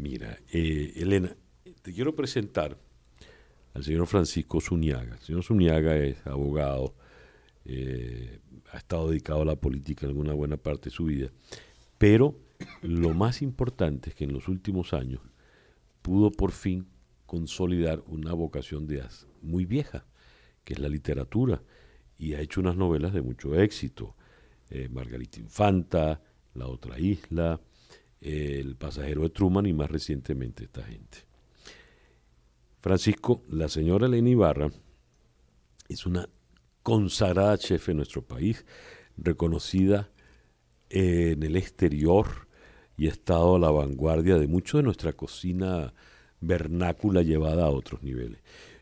Mira, eh, Elena, te quiero presentar al señor Francisco Zuniaga. El señor Zuniaga es abogado, eh, ha estado dedicado a la política en alguna buena parte de su vida, pero lo más importante es que en los últimos años pudo por fin consolidar una vocación de muy vieja, que es la literatura, y ha hecho unas novelas de mucho éxito. Eh, Margarita Infanta, La otra isla, el pasajero de Truman y más recientemente esta gente. Francisco, la señora Elena Ibarra es una consagrada chef en nuestro país, reconocida en el exterior y ha estado a la vanguardia de mucho de nuestra cocina vernácula llevada a otros niveles.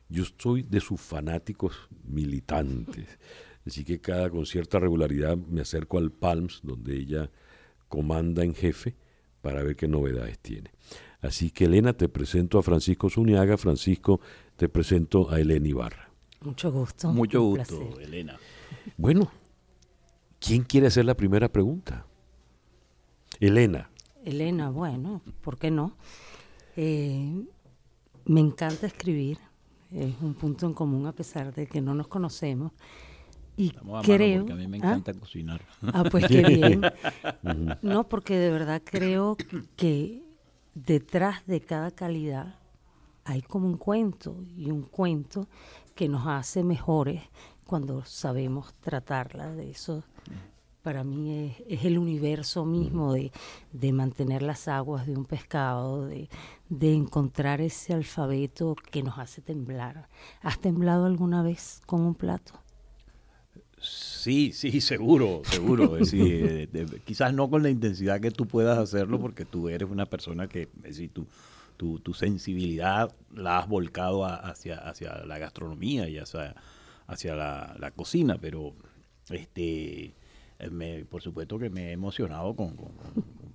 Yo estoy de sus fanáticos militantes, así que cada con cierta regularidad me acerco al Palms, donde ella comanda en jefe, para ver qué novedades tiene. Así que Elena, te presento a Francisco Zuniaga, Francisco, te presento a Elena Ibarra. Mucho gusto. Mucho gusto, Elena. Bueno, ¿quién quiere hacer la primera pregunta? Elena. Elena, bueno, ¿por qué no? Eh, me encanta escribir, es un punto en común a pesar de que no nos conocemos. Y creo, porque a mí me ¿ah? encanta cocinar. Ah, pues qué bien. no, porque de verdad creo que detrás de cada calidad hay como un cuento y un cuento que nos hace mejores cuando sabemos tratarla. De eso para mí es, es el universo mismo de, mantener las aguas de un pescado, de, de, encontrar ese alfabeto que nos hace temblar. ¿Has temblado alguna vez con un plato? Sí, sí, seguro, seguro. Eh, sí, eh, quizás no con la intensidad que tú puedas hacerlo, porque tú eres una persona que, si tu, tu, sensibilidad la has volcado hacia, hacia la gastronomía y hacia, hacia la, la cocina, pero este me, por supuesto que me he emocionado con,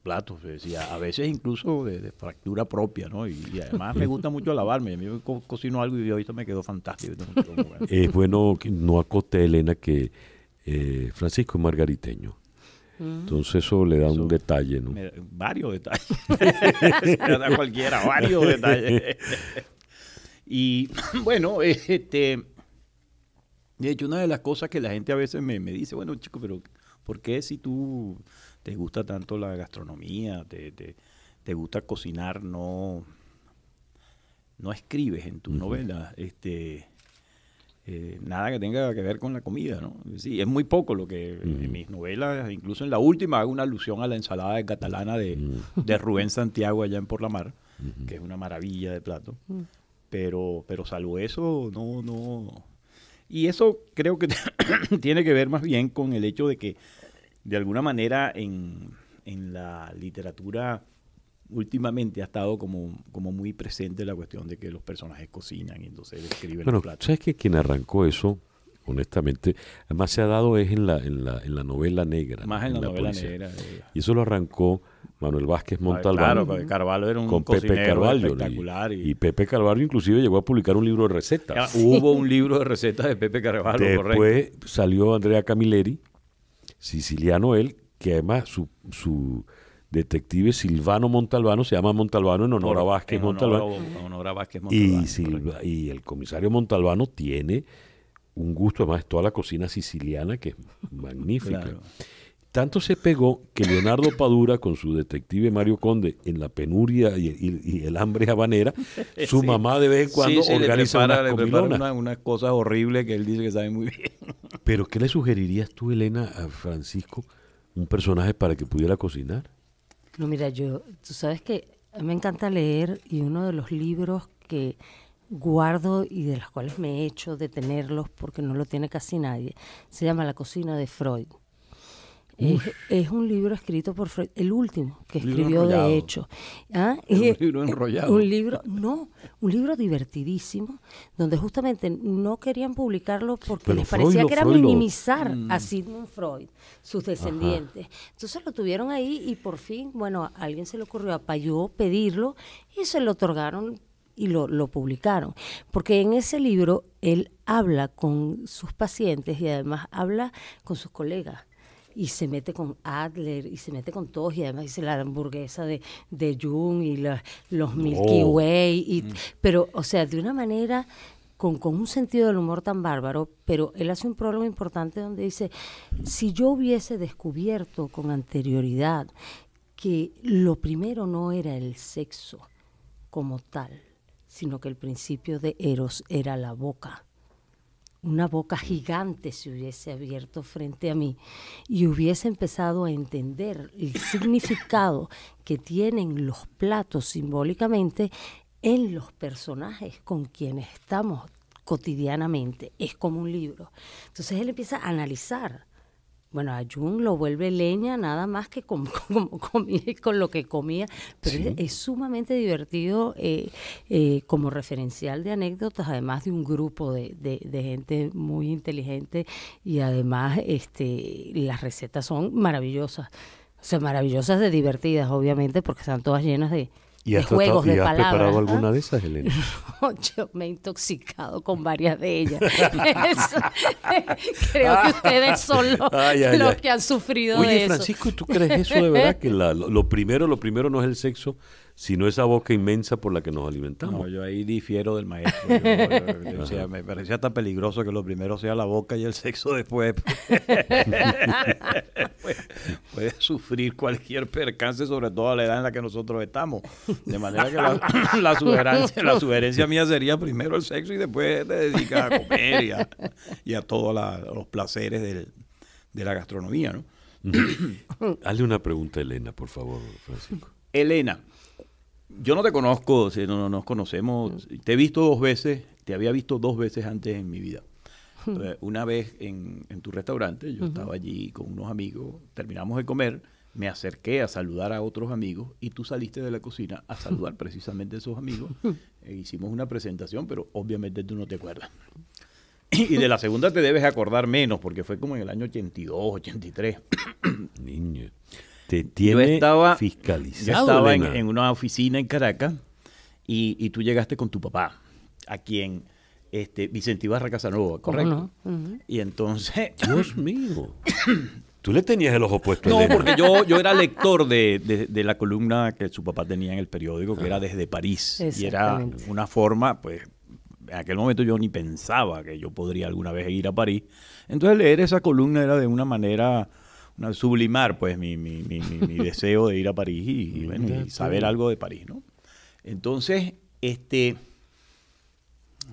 platos, decía, a veces incluso de, fractura propia, ¿no? Y, además me gusta mucho lavarme, a mí cocino algo y ahorita me quedó fantástico. es bueno que no acoste Elena que eh, Francisco es margariteño. Mm. Entonces eso le da un detalle, ¿no? varios detalles. da cualquiera, varios detalles. y bueno, este, de hecho, una de las cosas que la gente a veces me, me dice, bueno, chico, pero ¿por qué si tú te gusta tanto la gastronomía, te, te, gusta cocinar, no, no escribes en tus novelas este, eh, nada que tenga que ver con la comida, ¿no? Sí, es muy poco lo que en mis novelas, incluso en la última hago una alusión a la ensalada catalana de, de, Rubén Santiago allá en Por la Mar, que es una maravilla de plato. Mm. Pero, pero salvo eso, no, no. Y eso creo que tiene que ver más bien con el hecho de que de alguna manera en, la literatura últimamente ha estado como, como muy presente la cuestión de que los personajes cocinan y entonces escriben bueno, los ¿Sabes que quien arrancó eso, honestamente, Más se ha dado es en la, en la, en la novela negra? Más en, la, novela negra. Y eso lo arrancó Manuel Vázquez Montalbán. Claro, Carvalho era un con Pepe Carvalho, espectacular. Y, Pepe Carvalho inclusive llegó a publicar un libro de recetas. Ah, hubo un libro de recetas de Pepe Carvalho, Después salió Andrea Camilleri siciliano él, que además su, su detective Silvano Montalbano se llama Montalbano en honor a Vázquez Montalbano. Y, y el comisario Montalbano tiene un gusto, además, toda la cocina siciliana que es magnífica. Tanto se pegó que Leonardo Padura, con su detective Mario Conde, en la penuria y, el hambre habanera, su mamá de vez en cuando sí, organiza le unas, cosas horribles que él dice que sabe muy bien. Pero, ¿qué le sugerirías tú, Elena, a Francisco, un personaje para que pudiera cocinar? No, mira, yo, tú sabes que a mí me encanta leer y uno de los libros que guardo y de los cuales me he hecho de tenerlos porque no lo tiene casi nadie, se llama La cocina de Freud. Es, un libro escrito por Freud, el último que escribió de hecho. Ah, un libro eh, enrollado. Un libro, no, un libro divertidísimo, donde justamente no querían publicarlo porque les parecía que era minimizar mm. a Sigmund Freud, sus descendientes. Entonces lo tuvieron ahí y por fin, bueno, a alguien se le ocurrió a Payó pedirlo y se lo otorgaron y lo, lo, publicaron. Porque en ese libro él habla con sus pacientes y además habla con sus colegas y se mete con Adler y se mete con todos y además dice la hamburguesa de, Jung y los Milky Way. Mm. Pero, o sea, de una manera con, con, un sentido del humor tan bárbaro, pero él hace un prólogo importante donde dice, si yo hubiese descubierto con anterioridad que lo primero no era el sexo como tal, sino que el principio de Eros era la boca, una boca gigante se hubiese abierto frente a mí y hubiese empezado a entender el significado que tienen los platos simbólicamente en los personajes con quienes estamos cotidianamente. Es como un libro. Entonces él empieza a analizar bueno, a Jung lo vuelve leña nada más que con, con, lo que comía, pero es, sumamente divertido eh, eh, como referencial de anécdotas, además de un grupo de, de, de, gente muy inteligente y además este, las recetas son maravillosas, o sea, maravillosas de divertidas, obviamente, porque están todas llenas de, ¿Y has, juegos, de palabras, preparado ¿ah? alguna de esas, Elena? yo me he intoxicado con varias de ellas. Creo que ustedes son ah, los, que han sufrido de eso. Oye, Francisco, ¿tú crees eso de verdad? Que lo primero, lo primero no es el sexo, sino esa boca inmensa por la que nos alimentamos. No, yo ahí difiero del maestro. sea, me parecía tan peligroso que lo primero sea la boca y el sexo después. puede sufrir cualquier percance, sobre todo a la edad en la que nosotros estamos. De manera que la, sugerencia, la mía sería primero el sexo y después te dedicas a comer y a, todos los placeres de la gastronomía, ¿no? Hazle una pregunta a Elena, por favor, Francisco. Elena, yo no te conozco, no, nos conocemos. Mm. Te he visto dos veces, te había visto dos veces antes en mi vida. Eh, una vez en, tu restaurante, yo estaba allí con unos amigos, terminamos de comer, me acerqué a saludar a otros amigos y tú saliste de la cocina a saludar precisamente a esos amigos. E hicimos una presentación, pero obviamente tú no te acuerdas. Y de la segunda te debes acordar menos, porque fue como en el año 82, 83. Niño. Este, yo estaba, fiscalizado. en, una oficina en Caracas y, tú llegaste con tu papá, a quien este, Ibarra Casanova, ¿correcto? Y entonces... Dios mío. Tú le tenías el ojo puesto. No, porque yo, yo era lector de, la columna que su papá tenía en el periódico, que era ah. desde París. Y era una forma, pues, en aquel momento yo ni pensaba que yo podría alguna vez ir a París. Entonces leer esa columna era de una manera sublimar pues mi, deseo de ir a París y, saber algo de París, ¿no? Entonces, este,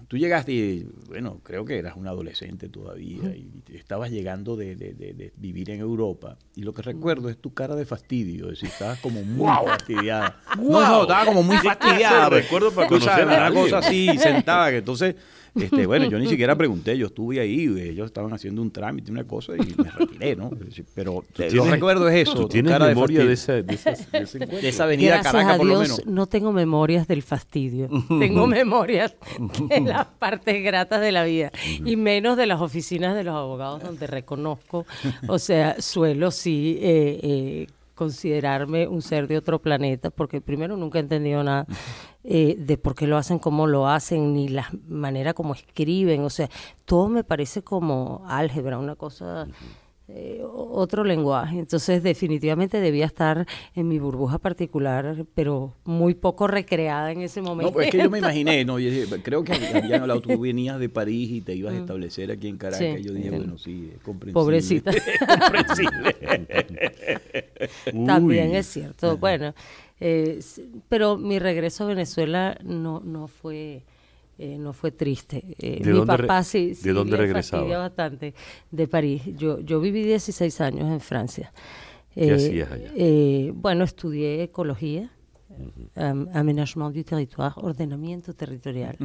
tú llegaste y, bueno, creo que eras un adolescente todavía y estabas llegando de, vivir en Europa. Y lo que recuerdo es tu cara de fastidio, es decir, estabas como muy fastidiada. No, estaba como muy fastidiada. recuerdo para conocer una cosa así, sentada, que entonces este, bueno, yo ni siquiera pregunté, yo estuve ahí, ellos estaban haciendo un trámite, una cosa, y me retiré, ¿no? Pero yo eh, recuerdo es eso. ¿tú cara memoria de, esa, de, de, esa avenida Gracias Caracas, a por lo menos. No tengo memorias del fastidio, tengo memorias de las partes gratas de la vida, y menos de las oficinas de los abogados donde reconozco, o sea, suelo sí eh, eh considerarme un ser de otro planeta, porque primero nunca he entendido nada eh, de por qué lo hacen, cómo lo hacen, ni la manera como escriben, o sea, todo me parece como álgebra, una cosa... Eh, otro lenguaje. Entonces definitivamente debía estar en mi burbuja particular, pero muy poco recreada en ese momento. No, pues es que yo me imaginé, no, creo que habían hablado, tú venías de París y te ibas a mm. establecer aquí en Caracas. yo dije, bueno, sí, es comprensible. Pobrecita. comprensible. También es cierto. Bueno, eh, pero mi regreso a Venezuela no, no fue... Eh, no fue triste. Eh, mi papá sí, ¿De dónde regresaba? bastante, de París. Yo, yo viví 16 años en Francia. ¿Qué eh, hacías allá? Eh, bueno, estudié ecología um, aménagement du territoire, ordenamiento territorial.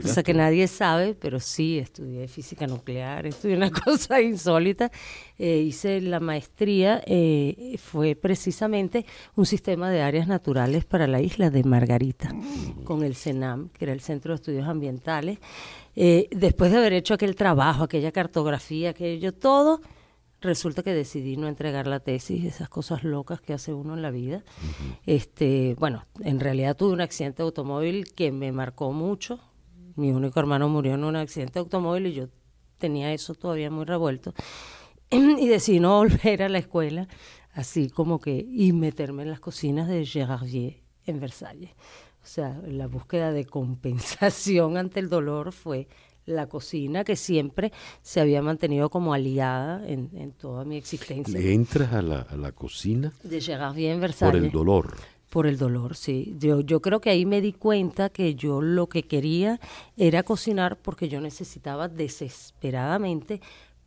cosa que nadie sabe, pero sí estudié física nuclear, estudié una cosa insólita. Eh, hice la maestría, eh, fue precisamente un sistema de áreas naturales para la isla de Margarita, con el CENAM, que era el Centro de Estudios Ambientales. Eh, después de haber hecho aquel trabajo, aquella cartografía, aquello todo, resulta que decidí no entregar la tesis, esas cosas locas que hace uno en la vida. Este, bueno, en realidad tuve un accidente de automóvil que me marcó mucho. Mi único hermano murió en un accidente de automóvil y yo tenía eso todavía muy revuelto. y decidí no volver a la escuela, así como que, y meterme en las cocinas de Gerardier en Versalles. O sea, la búsqueda de compensación ante el dolor fue la cocina, que siempre se había mantenido como aliada en, toda mi existencia. ¿Le entras a la, cocina? De llegar bien Versalles. Por el dolor. Por el dolor, sí. Yo, yo creo que ahí me di cuenta que yo lo que quería era cocinar porque yo necesitaba desesperadamente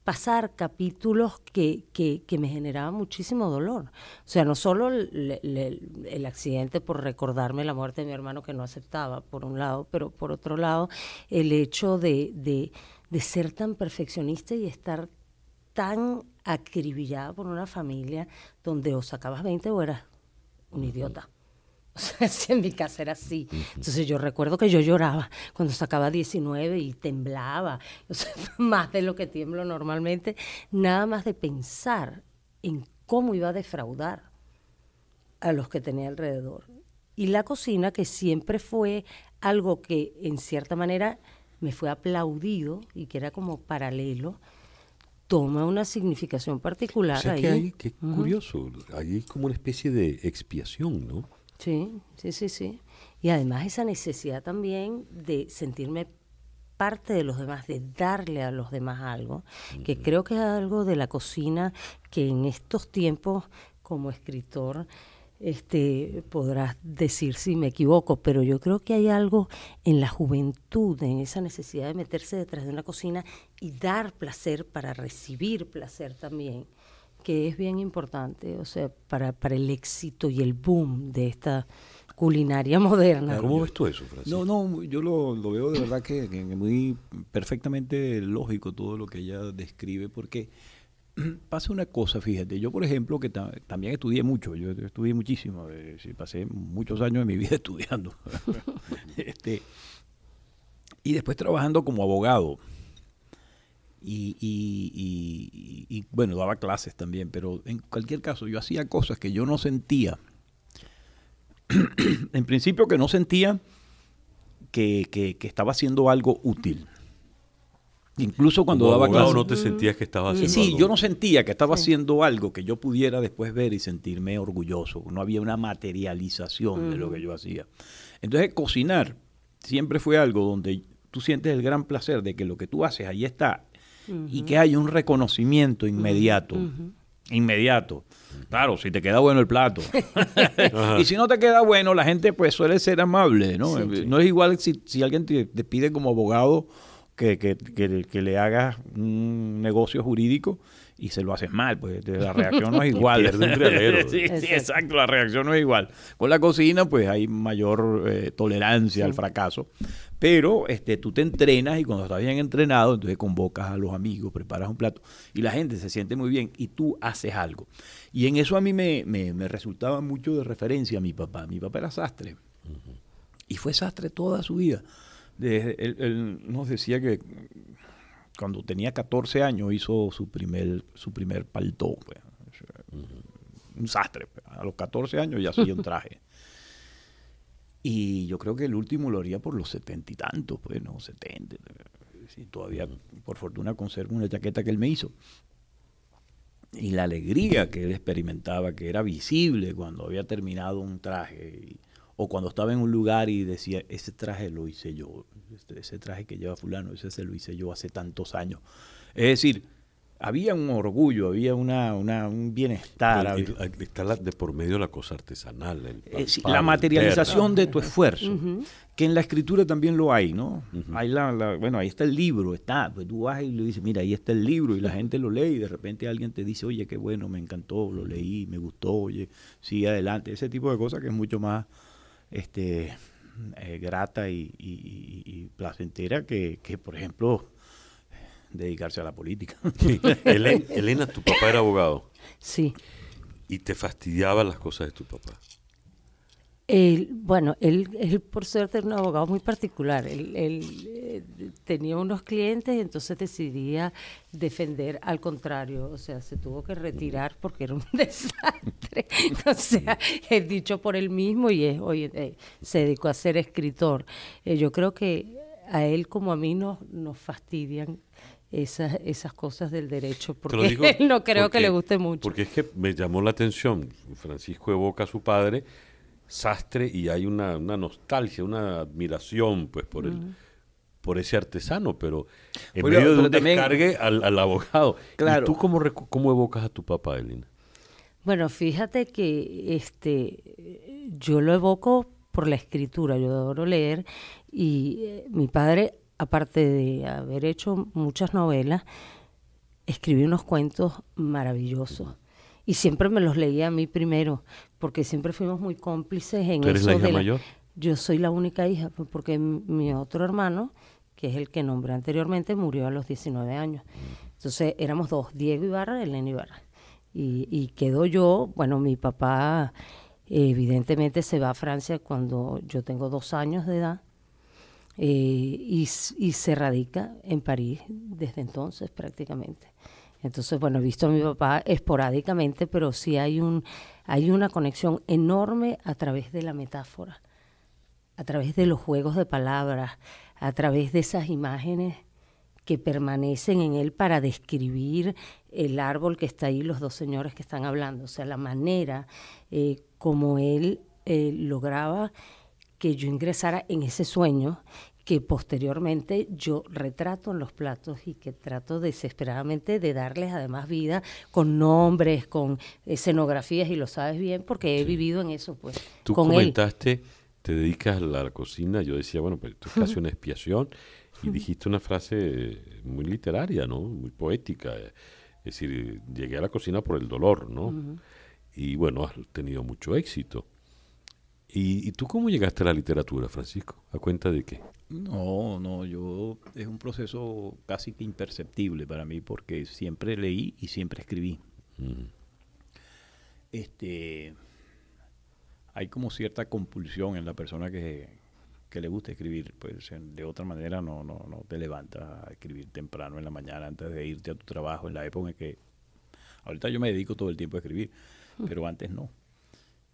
pasar capítulos que, que, me generaban muchísimo dolor. O sea, no solo el accidente por recordarme la muerte de mi hermano que no aceptaba, por un lado, pero por otro lado, el hecho de, de, de ser tan perfeccionista y estar tan acribillada por una familia donde o sacabas 20 o eras un idiota. O sea, si en mi casa era así. Entonces yo recuerdo que yo lloraba cuando sacaba 19 y temblaba, o más de lo que tiemblo normalmente, nada más de pensar en cómo iba a defraudar a los que tenía alrededor. Y la cocina, que siempre fue algo que en cierta manera me fue aplaudido y que era como paralelo, toma una significación particular. O ahí. Que hay, curioso, ahí es como una especie de expiación, ¿no? Sí, sí, sí, sí. Y además esa necesidad también de sentirme parte de los demás, de darle a los demás algo, que creo que es algo de la cocina que en estos tiempos como escritor este podrás decir si me equivoco, pero yo creo que hay algo en la juventud, en esa necesidad de meterse detrás de una cocina y dar placer para recibir placer también que es bien importante, o sea, para, el éxito y el boom de esta culinaria moderna. ¿Cómo ves tú eso, Francisco? No, no, yo lo, veo de verdad que, es muy perfectamente lógico todo lo que ella describe, porque pasa una cosa, fíjate, yo por ejemplo, que también estudié mucho, yo estudié muchísimo, pasé muchos años de mi vida estudiando, este, y después trabajando como abogado. Y, bueno, daba clases también, pero en cualquier caso yo hacía cosas que yo no sentía. en principio que no sentía que, que, estaba haciendo algo útil. Incluso cuando daba clases. no te sentías que estaba haciendo Sí, yo no sentía que estaba haciendo algo que yo pudiera después ver y sentirme orgulloso. No había una materialización de lo que yo hacía. Entonces, cocinar siempre fue algo donde tú sientes el gran placer de que lo que tú haces ahí está y que haya un reconocimiento inmediato. Inmediato. Claro, si te queda bueno el plato. y si no te queda bueno, la gente pues suele ser amable, ¿no? No es igual si, si alguien te, pide como abogado que le hagas un negocio jurídico y se lo haces mal, pues la reacción no es igual. sí, sí, exacto, la reacción no es igual. Con la cocina, pues hay mayor eh, tolerancia al fracaso. Pero este, tú te entrenas y cuando estás bien entrenado, entonces convocas a los amigos, preparas un plato y la gente se siente muy bien y tú haces algo. Y en eso a mí me, resultaba mucho de referencia a mi papá. Mi papá era sastre y fue sastre toda su vida. él nos decía que cuando tenía 14 años hizo su primer, su primer paltó. Pues. Un sastre. Pues. A los 14 años ya hacía un traje. y yo creo que el último lo haría por los setenta y tantos, pues, no, 70. Si todavía, por fortuna, conservo una chaqueta que él me hizo. Y la alegría que él experimentaba, que era visible cuando había terminado un traje. Y, o cuando estaba en un lugar y decía, ese traje lo hice yo, este, ese traje que lleva fulano, ese se lo hice yo hace tantos años. Es decir, había un orgullo, había una, una un bienestar. está de por medio la cosa artesanal. El eh, la materialización de tu esfuerzo, que en la escritura también lo hay, ¿no? la, bueno, ahí está el libro, está, pues tú vas y le dices, mira, ahí está el libro, y la gente lo lee, y de repente alguien te dice, oye, qué bueno, me encantó, lo leí, me gustó, oye, sigue adelante, ese tipo de cosas que es mucho más este, eh, grata y, placentera que, por ejemplo, dedicarse a la política. Elena, Elena, tu papá era abogado. Sí. Y te fastidiaba las cosas de tu papá bueno, él, por suerte era un abogado muy particular. Él, eh, tenía unos clientes y entonces decidía defender al contrario. O sea, se tuvo que retirar porque era un desastre. o sea, es dicho por él mismo y es, eh, se dedicó a ser escritor. Eh, yo creo que a él como a mí nos, nos fastidian esas, esas cosas del derecho, porque no creo que le guste mucho. Porque es que me llamó la atención, Francisco evoca a su padre, sastre y hay una, nostalgia, una admiración pues por por ese artesano, pero en medio de un descargue al, abogado. ¿Y tú cómo, cómo evocas a tu papá, Elena? Bueno, fíjate que este yo lo evoco por la escritura, yo adoro leer y eh, mi padre, aparte de haber hecho muchas novelas, escribió unos cuentos maravillosos y siempre me los leía a mí primero porque siempre fuimos muy cómplices en eso la de mayor? Yo soy la única hija, pues, porque mi otro hermano, que es el que nombré anteriormente, murió a los 19 años. Entonces éramos dos, Diego Ibarra y Elena Ibarra. Y, y quedo yo, bueno, mi papá evidentemente se va a Francia cuando yo tengo dos años de edad eh, y, y, se radica en París desde entonces prácticamente. Entonces, bueno, he visto a mi papá esporádicamente, pero sí hay un, hay una conexión enorme a través de la metáfora, a través de los juegos de palabras, a través de esas imágenes que permanecen en él para describir el árbol que está ahí, los dos señores que están hablando, o sea, la manera eh, como él eh, lograba que yo ingresara en ese sueño que posteriormente yo retrato en los platos y que trato desesperadamente de darles además vida con nombres, con escenografías y lo sabes bien porque he vivido en eso pues. Tú comentaste, te dedicas a la cocina, yo decía, bueno, pues tú una expiación y dijiste una frase muy literaria, ¿no? Muy poética. Es decir, llegué a la cocina por el dolor, ¿no? Y bueno, has tenido mucho éxito. ¿Y, tú cómo llegaste a la literatura, Francisco? ¿A cuenta de qué? No, no, yo es un proceso casi que imperceptible para mí porque siempre leí y siempre escribí. Mm. Este, hay como cierta compulsión en la persona que, le gusta escribir, pues de otra manera no, no, no te levantas a escribir temprano en la mañana antes de irte a tu trabajo, en la época en que ahorita yo me dedico todo el tiempo a escribir, mm. pero antes no.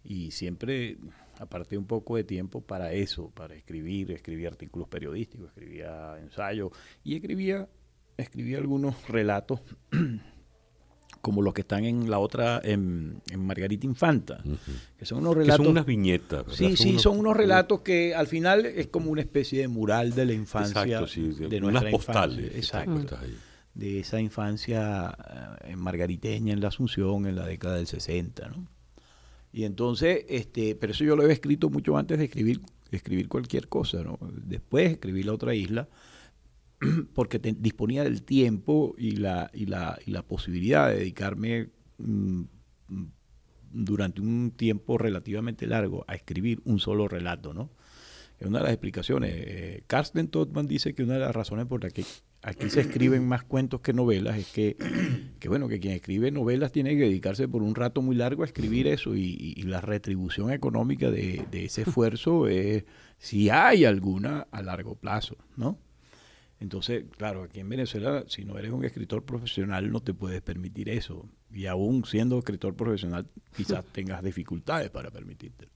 Y siempre aparté un poco de tiempo para eso, para escribir, escribía artículos periodísticos, escribía ensayos y escribía, escribí algunos relatos como los que están en la otra, en, Margarita Infanta, que son unos relatos... son unas viñetas. ¿verdad? Sí, sí, son unos relatos que al final es como una especie de mural de la infancia. Exacto, sí, de, de postales. Este, Exacto. De esa infancia eh, margariteña en la Asunción en la década del 60, ¿no? Y entonces, este, pero eso yo lo había escrito mucho antes de escribir, escribir cualquier cosa, ¿no? Después escribir La otra isla, porque disponía del tiempo y la, y la, posibilidad de dedicarme mm, durante un tiempo relativamente largo a escribir un solo relato, ¿no? Es una de las explicaciones. Carsten eh, Todman dice que una de las razones por la que aquí se escriben más cuentos que novelas, es que, bueno, que quien escribe novelas tiene que dedicarse por un rato muy largo a escribir eso y, la retribución económica de, ese esfuerzo es, si hay alguna, a largo plazo, ¿no? Entonces, claro, aquí en Venezuela, si no eres un escritor profesional, no te puedes permitir eso. Y aún siendo escritor profesional, quizás tengas dificultades para permitírtelo.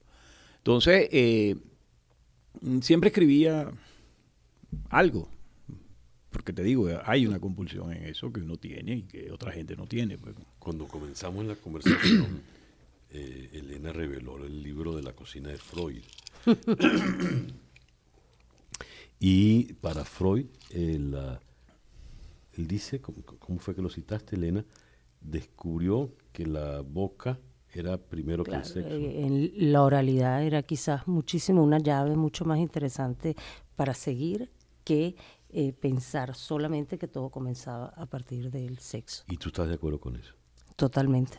Entonces, eh, siempre escribía algo, que te digo, hay una compulsión en eso que uno tiene y que otra gente no tiene. Pues. Cuando comenzamos la conversación, eh, Elena reveló el libro de la cocina de Freud. y para Freud, él, eh, él dice, ¿cómo, fue que lo citaste, Elena? Descubrió que la boca era primero que el sexo. Eh, en la oralidad era quizás muchísimo una llave mucho más interesante para seguir que eh, pensar solamente que todo comenzaba a partir del sexo. ¿Y tú estás de acuerdo con eso? Totalmente.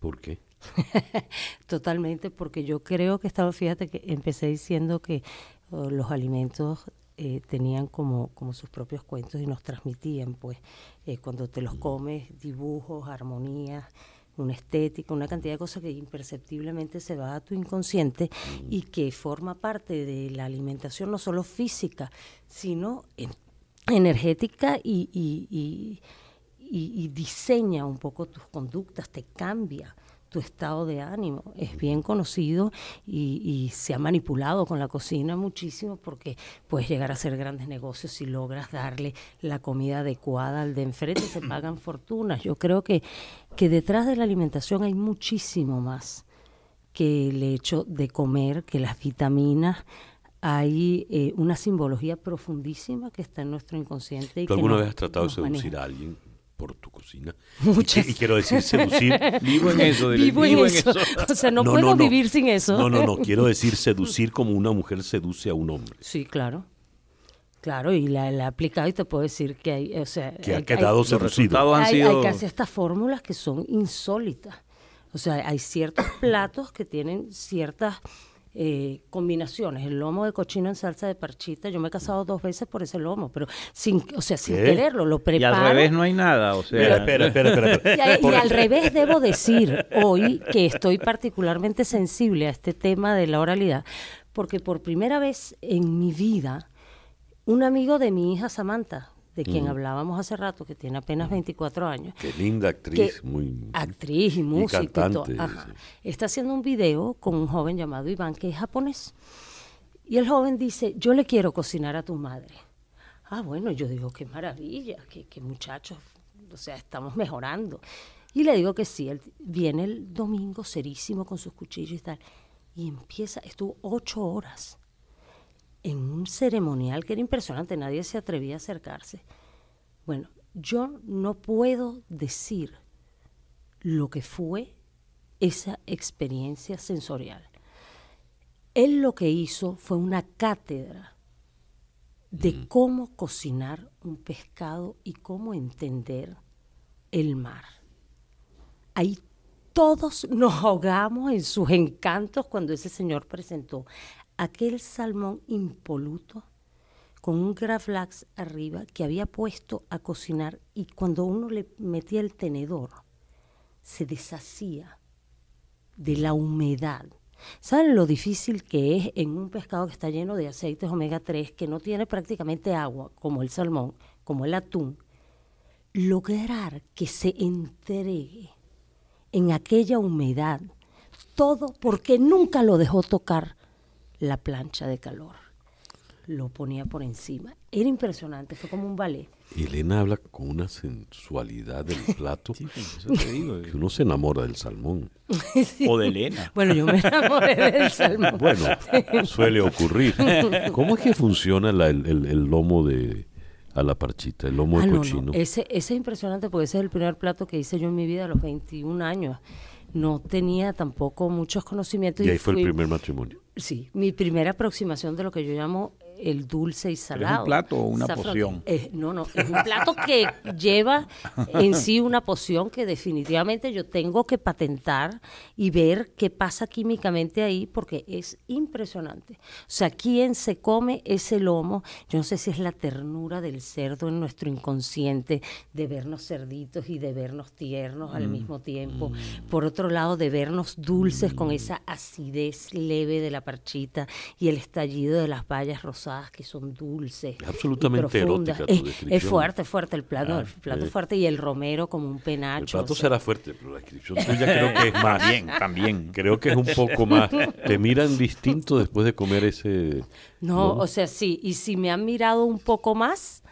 ¿Por qué? Totalmente, porque yo creo que estaba, fíjate que empecé diciendo que oh, los alimentos eh, tenían como, sus propios cuentos y nos transmitían, pues, eh, cuando te los mm. comes, dibujos, armonías, una estética, una cantidad de cosas que imperceptiblemente se va a tu inconsciente mm. y que forma parte de la alimentación no solo física, sino energética y, y, diseña un poco tus conductas, te cambia tu estado de ánimo. Es bien conocido y, se ha manipulado con la cocina muchísimo porque puedes llegar a hacer grandes negocios si logras darle la comida adecuada al de enfrente, se pagan fortunas. Yo creo que, que detrás de la alimentación hay muchísimo más que el hecho de comer, que las vitaminas, hay eh, una simbología profundísima que está en nuestro inconsciente. Y alguna vez has tratado de seducir a alguien? por tu cocina. Muchas. Y, quiero decir seducir. vivo en eso. vivo, en, eso. O sea, no, puedo vivir sin eso. No, no, no. Quiero decir seducir como una mujer seduce a un hombre. Sí, claro. Claro, y la, he aplicado y te puedo decir que hay, o sea, que ha quedado hay, Hay, sido... hay casi estas fórmulas que son insólitas. O sea, hay ciertos platos que tienen ciertas eh, combinaciones. El lomo de cochino en salsa de parchita, yo me he casado dos veces por ese lomo, pero sin, o sea, sin quererlo, lo preparo. Y al revés no hay nada, o sea. Espera, espera, espera, y, al revés debo decir hoy que estoy particularmente sensible a este tema de la oralidad, porque por primera vez en mi vida, un amigo de mi hija Samantha, de quien mm. hablábamos hace rato, que tiene apenas 24 mm. años. Qué linda actriz, muy. Actriz y música. Y cantante, Está haciendo un video con un joven llamado Iván, que es japonés. Y el joven dice: Yo le quiero cocinar a tu madre. Ah, bueno, yo digo: Qué maravilla, qué, qué muchachos. O sea, estamos mejorando. Y le digo que sí, él viene el domingo serísimo con sus cuchillos y tal. Y empieza, estuvo ocho horas en un ceremonial que era impresionante, nadie se atrevía a acercarse. Bueno, yo no puedo decir lo que fue esa experiencia sensorial. Él lo que hizo fue una cátedra de cómo cocinar un pescado y cómo entender el mar. Ahí todos nos ahogamos en sus encantos cuando ese señor presentó aquel salmón impoluto con un graflax arriba que había puesto a cocinar y cuando uno le metía el tenedor se deshacía de la humedad. ¿Saben lo difícil que es en un pescado que está lleno de aceites omega 3, que no tiene prácticamente agua, como el salmón, como el atún, lograr que se entregue en aquella humedad todo porque nunca lo dejó tocar la plancha de calor. Lo ponía por encima. Era impresionante, fue como un ballet. Elena habla con una sensualidad del plato pues, que eh. uno se enamora del salmón. O de Elena. Bueno, yo me enamoré del salmón. Bueno, suele ocurrir. ¿Cómo es que funciona el, lomo de a la parchita, el lomo de ah, cochino? Ese, es impresionante porque ese es el primer plato que hice yo en mi vida a los 21 años no tenía tampoco muchos conocimientos. Y ahí fue el primer matrimonio. Sí, mi primera aproximación de lo que yo llamo el dulce y salado. ¿Es un plato o una poción? Eh, no, no, es un plato que lleva en sí una poción que definitivamente yo tengo que patentar y ver qué pasa químicamente ahí porque es impresionante. O sea, ¿quién se come ese lomo? Yo no sé si es la ternura del cerdo en nuestro inconsciente de vernos cerditos y de vernos tiernos al mm, mismo tiempo. Mm. Por otro lado, de vernos dulces con mm. esa acidez leve de la parchita y el estallido de las vallas rosadas que son dulces. Es absolutamente erótica tu descripción. Es fuerte, fuerte el plato, ah, el plato eh. fuerte y el romero como un penacho. El plato será fuerte, pero la descripción tuya creo que es más. bien también. Creo que es un poco más. Te miran distinto después de comer ese. No, o sea, sí. Y si me han mirado un poco más,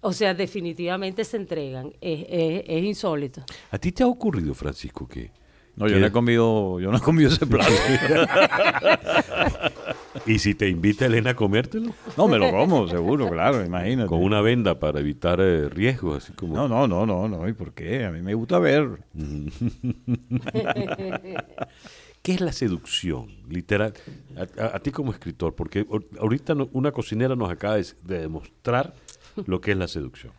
o sea, definitivamente se entregan. Es, insólito. ¿A ti te ha ocurrido, Francisco, que.? No, yo no he comido, yo no he comido ese plato. ¿Y si te invita Elena a comértelo? No, me lo como, seguro, claro, imagínate. Con una venda para evitar eh, riesgos, así como... No, no, no, no, no, ¿y por qué? A mí me gusta ver. ¿Qué es la seducción? Literal, a, ti como escritor, porque ahorita una cocinera nos acaba de, demostrar lo que es la seducción.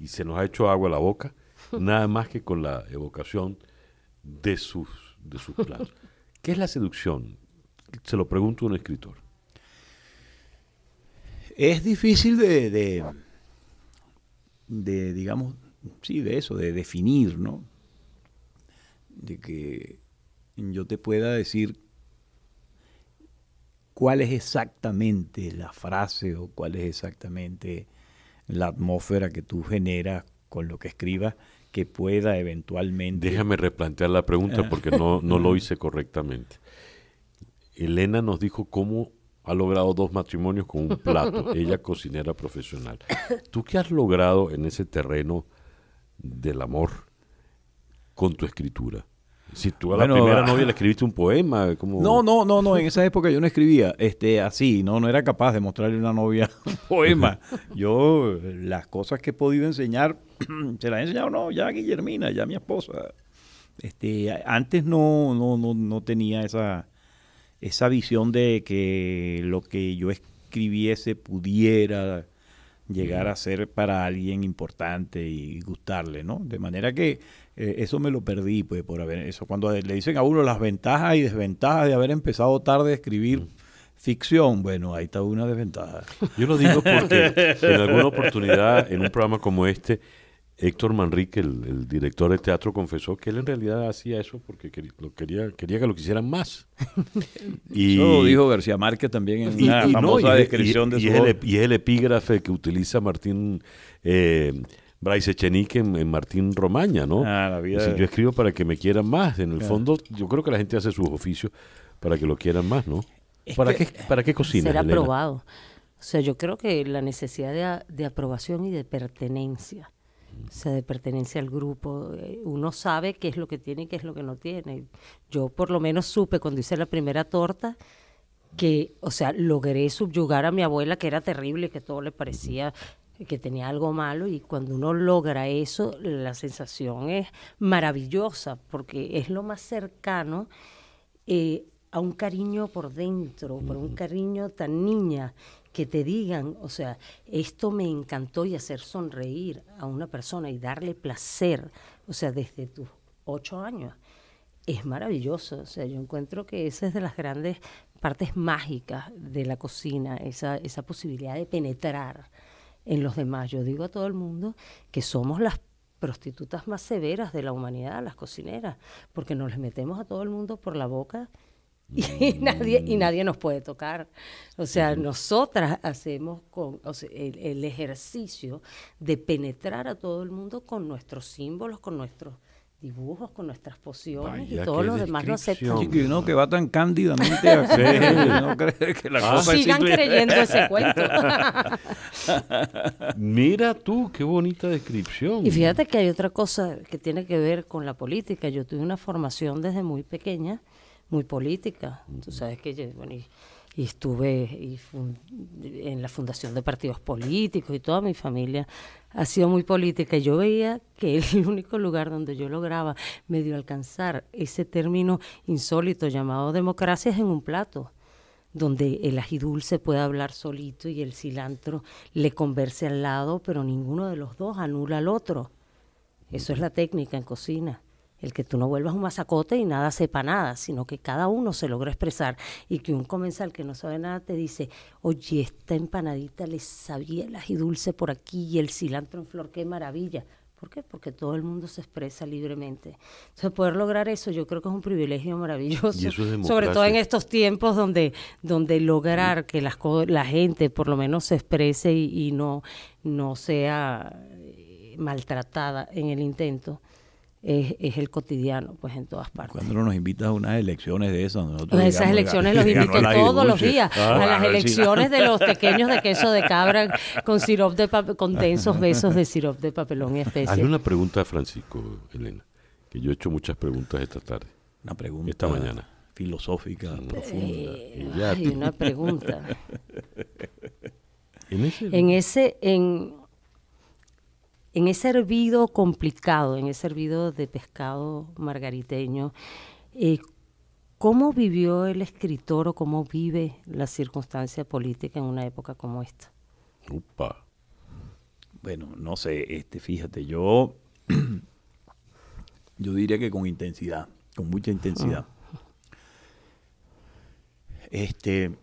Y se nos ha hecho agua a la boca, nada más que con la evocación de sus, de sus platos. ¿Qué es la seducción? se lo pregunto a un escritor. Es difícil de, de, digamos, sí, de eso, de definir, ¿no? De que yo te pueda decir cuál es exactamente la frase o cuál es exactamente la atmósfera que tú generas con lo que escribas que pueda eventualmente... Déjame replantear la pregunta porque no lo hice correctamente. Elena nos dijo cómo ha logrado dos matrimonios con un plato, ella cocinera profesional. ¿Tú qué has logrado en ese terreno del amor con tu escritura? Si tú a la primera novia le escribiste un poema, No, no, no, no, en esa época yo no escribía este, así, no, no era capaz de mostrarle a una novia un poema. Yo las cosas que he podido enseñar, se las he enseñado no, ya a Guillermina, ya mi esposa. Este, antes no, no, no, no tenía esa, esa visión de que lo que yo escribiese pudiera llegar a ser para alguien importante y gustarle, ¿no? De manera que eh, eso me lo perdí, pues, por haber eso. Cuando le dicen a uno las ventajas y desventajas de haber empezado tarde a escribir ficción, bueno, ahí está una desventaja. Yo lo digo porque en alguna oportunidad, en un programa como este, Héctor Manrique, el, director de teatro, confesó que él en realidad hacía eso porque quería, lo quería, quería que lo quisieran más. y, dijo García Márquez también en y, una famosa descripción de su el, Y el epígrafe que utiliza Martín eh, Bryce en, Martín Romaña, ¿no? Ah, la vida. yo escribo para que me quieran más. En el fondo, yo creo que la gente hace sus oficios para que lo quieran más, ¿no? ¿Para, qué, ¿Para Ser aprobado. O sea, yo creo que la necesidad de, de aprobación y de pertenencia o sea, de pertenencia al grupo. Eh, uno sabe qué es lo que tiene y qué es lo que no tiene. Yo por lo menos supe cuando hice la primera torta que, o sea, logré subyugar a mi abuela que era terrible, que todo le parecía que tenía algo malo y cuando uno logra eso, la sensación es maravillosa porque es lo más cercano eh, a un cariño por dentro, por un cariño tan niña que te digan, o sea, esto me encantó y hacer sonreír a una persona y darle placer, o sea, desde tus ocho años, es maravilloso. O sea, yo encuentro que esa es de las grandes partes mágicas de la cocina, esa, esa posibilidad de penetrar en los demás. Yo digo a todo el mundo que somos las prostitutas más severas de la humanidad, las cocineras, porque nos les metemos a todo el mundo por la boca y nadie, y nadie nos puede tocar. O sea, nosotras hacemos con, el, ejercicio de penetrar a todo el mundo con nuestros símbolos, con nuestros dibujos, con nuestras pociones y todos los demás lo aceptan. que va tan cándidamente a no cree que ah. Sigan creyendo ese cuento. Mira tú, qué bonita descripción. Y fíjate que hay otra cosa que tiene que ver con la política. Yo tuve una formación desde muy pequeña muy política. Tú sabes que y, estuve en la fundación de partidos políticos y toda mi familia ha sido muy política. yo veía que el único lugar donde yo lograba medio alcanzar ese término insólito llamado democracia es en un plato donde el ají dulce puede hablar solito y el cilantro le converse al lado, pero ninguno de los dos anula al otro. Eso es la técnica en cocina el que tú no vuelvas un masacote y nada sepa nada, sino que cada uno se logra expresar y que un comensal que no sabe nada te dice, oye, esta empanadita le sabía el ají dulce por aquí y el cilantro en flor, qué maravilla. ¿Por qué? Porque todo el mundo se expresa libremente. Entonces, poder lograr eso yo creo que es un privilegio maravilloso, sobre todo en estos tiempos donde, donde lograr que las, la gente por lo menos se exprese y, y no, no sea eh, maltratada en el intento es, el cotidiano, pues en todas partes. Cuando nos invita a unas elecciones de esas, pues, esas elecciones los invito todos los días. a ah, las elecciones de los pequeños de queso de cabra con sirop de con densos besos de sirop de papelón y especias. Hay una pregunta, Francisco, Elena, que yo he hecho muchas preguntas esta tarde. Una pregunta. Esta mañana. Filosófica, profunda. hay eh, una pregunta. en ese, en, ese, en en ese hervido complicado, en ese hervido de pescado margariteño, eh, ¿cómo vivió el escritor o cómo vive la circunstancia política en una época como esta? Upa. Bueno, no sé, este, fíjate, yo, yo diría que con intensidad, con mucha intensidad. Ah. Este,